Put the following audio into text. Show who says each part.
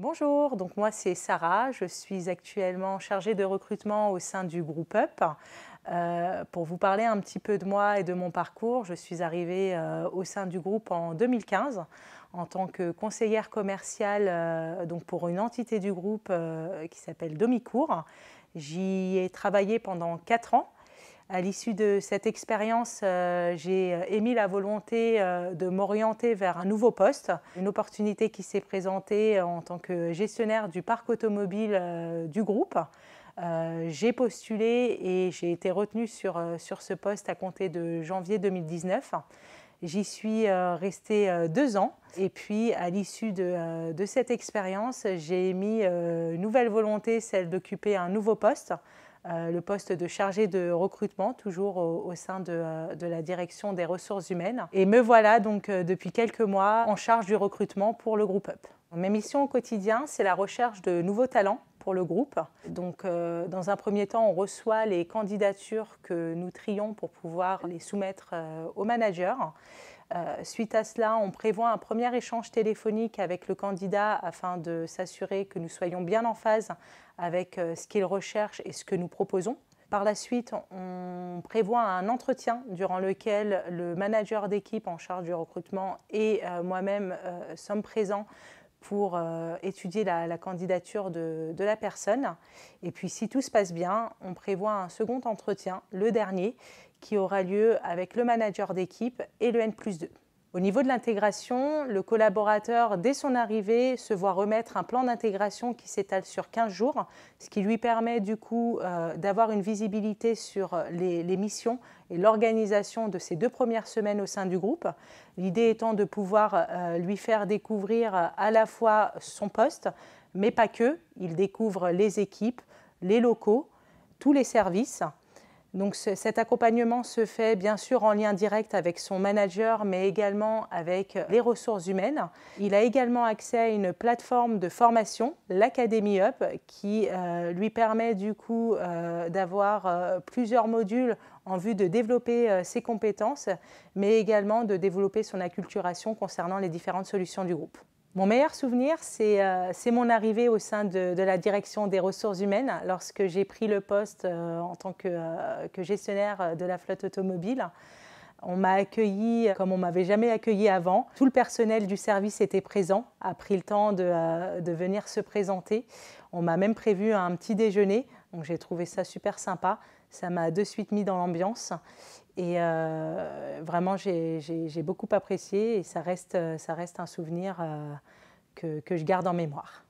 Speaker 1: Bonjour, donc moi c'est Sarah, je suis actuellement chargée de recrutement au sein du groupe UP. Euh, pour vous parler un petit peu de moi et de mon parcours, je suis arrivée euh, au sein du groupe en 2015 en tant que conseillère commerciale euh, donc pour une entité du groupe qui s'appelle Domicourt. J'y ai travaillé pendant 4 ans à l'issue de cette expérience, euh, j'ai euh, émis la volonté euh, de m'orienter vers un nouveau poste, une opportunité qui s'est présentée en tant que gestionnaire du parc automobile du groupe. j'ai postulé et j'ai été retenue sur, ce poste à compter de janvier 2019. J'y suis restée deux ans et puis à l'issue de, cette expérience, j'ai émis une nouvelle volonté, celle d'occuper un nouveau poste euh, le poste de chargé de recrutement, toujours au, sein euh, de, la direction des ressources humaines. Et me voilà donc euh, depuis quelques mois en charge du recrutement pour le groupe UP. Mes missions au quotidien, c'est la recherche de nouveaux talents pour le groupe. Donc, euh, dans un premier temps, on reçoit les candidatures que nous trions pour pouvoir les soumettre euh, au manager. Euh, suite à cela, on prévoit un premier échange téléphonique avec le candidat afin de s'assurer que nous soyons bien en phase avec ce qu'il recherche et ce que nous proposons. Par la suite, on prévoit un entretien durant lequel le manager d'équipe en charge du recrutement et moi-même sommes présents pour euh, étudier la, candidature de, la personne. Et puis si tout se passe bien, on prévoit un second entretien, le dernier, qui aura lieu avec le manager d'équipe et le N 2. Au niveau de l'intégration, le collaborateur, dès son arrivée, se voit remettre un plan d'intégration qui s'étale sur 15 jours, ce qui lui permet du coup euh, d'avoir une visibilité sur euh, les, missions et l'organisation de ces deux premières semaines au sein du groupe. L'idée étant de pouvoir euh, lui faire découvrir à la fois son poste, mais pas que. Il découvre les équipes, les locaux, tous les services donc cet accompagnement se fait bien sûr en lien direct avec son manager, mais également avec euh, les ressources humaines. Il a également accès à une plateforme de formation, l'Academy Up, qui euh, lui permet du coup euh, d'avoir plusieurs modules en vue de développer ses compétences, mais également de développer son acculturation concernant les différentes solutions du groupe. Mon meilleur souvenir, euh, c'est mon arrivée au sein de, la direction des ressources humaines lorsque j'ai pris le poste euh, en tant que, euh, gestionnaire de la flotte automobile. On m'a accueilli comme on m'avait jamais accueilli avant. Tout le personnel du service était présent, a pris le temps de venir se présenter. On m'a même prévu un petit déjeuner donc j'ai trouvé ça super sympa. Ça m'a de suite mis dans l'ambiance. Et euh, vraiment, j'ai beaucoup apprécié et ça reste, euh, un souvenir euh, que, je garde en mémoire.